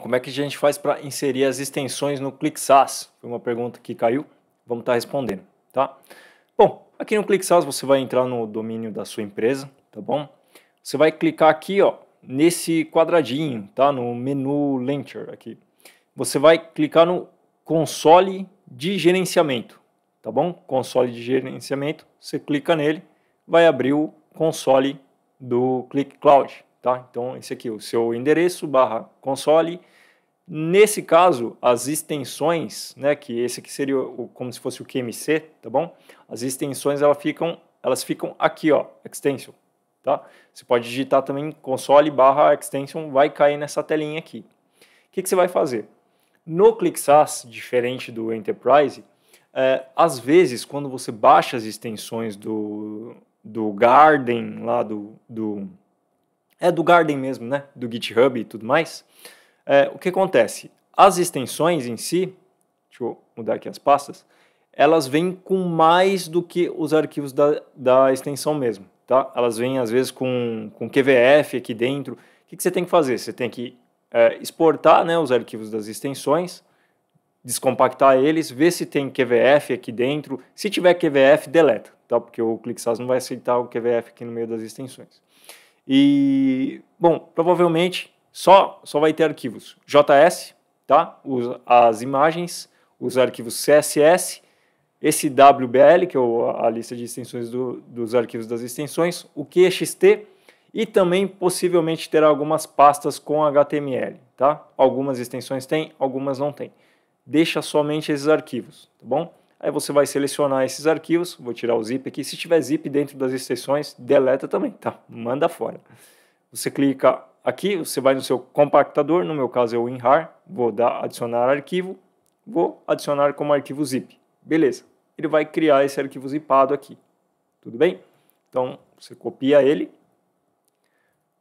Como é que a gente faz para inserir as extensões no ClickSAS? Foi uma pergunta que caiu, vamos estar tá respondendo, tá? Bom, aqui no ClickSAS você vai entrar no domínio da sua empresa, tá bom? Você vai clicar aqui, ó, nesse quadradinho, tá? No menu Launcher aqui. Você vai clicar no console de gerenciamento, tá bom? Console de gerenciamento, você clica nele, vai abrir o console do ClickCloud. Cloud. Tá? Então, esse aqui, o seu endereço barra console. Nesse caso, as extensões, né, que esse aqui seria o, como se fosse o QMC, tá bom? As extensões elas ficam, elas ficam aqui, ó, extension, tá? Você pode digitar também console barra extension, vai cair nessa telinha aqui. O que, que você vai fazer? No ClickSAS, diferente do Enterprise, é, às vezes, quando você baixa as extensões do, do Garden, lá do, do é do Garden mesmo, né? Do GitHub e tudo mais. É, o que acontece? As extensões em si, deixa eu mudar aqui as pastas, elas vêm com mais do que os arquivos da, da extensão mesmo, tá? Elas vêm às vezes com, com QVF aqui dentro. O que, que você tem que fazer? Você tem que é, exportar né, os arquivos das extensões, descompactar eles, ver se tem QVF aqui dentro. Se tiver QVF, deleta, tá? Porque o ClickSAS não vai aceitar o QVF aqui no meio das extensões. E, bom, provavelmente só, só vai ter arquivos JS, tá? Os, as imagens, os arquivos CSS, esse WBL, que é a lista de extensões do, dos arquivos das extensões, o QXT e também possivelmente terá algumas pastas com HTML, tá? Algumas extensões têm, algumas não têm. Deixa somente esses arquivos, tá bom? Aí você vai selecionar esses arquivos, vou tirar o zip aqui. Se tiver zip dentro das extensões, deleta também, tá? Manda fora. Você clica aqui, você vai no seu compactador, no meu caso é o WinRAR, vou dar adicionar arquivo, vou adicionar como arquivo zip. Beleza. Ele vai criar esse arquivo zipado aqui. Tudo bem? Então, você copia ele.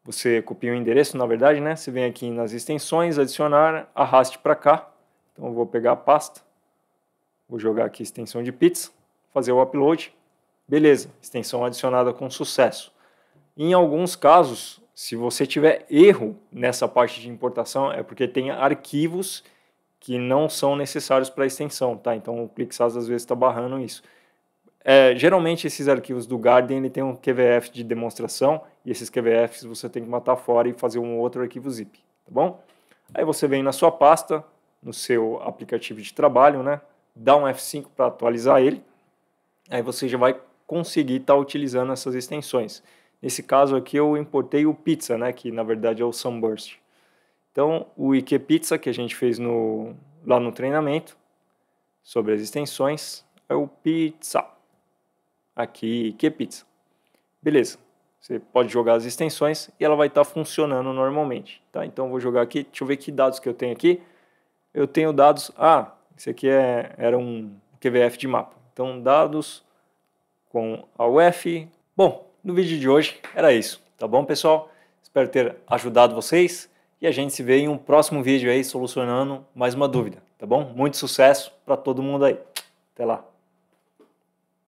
Você copia o endereço, na verdade, né? Você vem aqui nas extensões, adicionar, arraste para cá. Então, eu vou pegar a pasta Vou jogar aqui extensão de pizza, fazer o upload. Beleza, extensão adicionada com sucesso. Em alguns casos, se você tiver erro nessa parte de importação, é porque tem arquivos que não são necessários para a extensão, tá? Então o ClickSAS às vezes está barrando isso. É, geralmente esses arquivos do Guardian ele tem um QVF de demonstração e esses QVFs você tem que matar fora e fazer um outro arquivo zip, tá bom? Aí você vem na sua pasta, no seu aplicativo de trabalho, né? dá um F5 para atualizar ele, aí você já vai conseguir estar tá utilizando essas extensões. Nesse caso aqui eu importei o Pizza, né, que na verdade é o Sunburst. Então o IQ Pizza que a gente fez no, lá no treinamento sobre as extensões é o Pizza. Aqui IQ Pizza. Beleza. Você pode jogar as extensões e ela vai estar tá funcionando normalmente. Tá? Então vou jogar aqui, deixa eu ver que dados que eu tenho aqui. Eu tenho dados, ah, isso aqui é, era um QVF de mapa. Então, dados com a UF. Bom, no vídeo de hoje era isso, tá bom, pessoal? Espero ter ajudado vocês e a gente se vê em um próximo vídeo aí solucionando mais uma dúvida, tá bom? Muito sucesso para todo mundo aí. Até lá.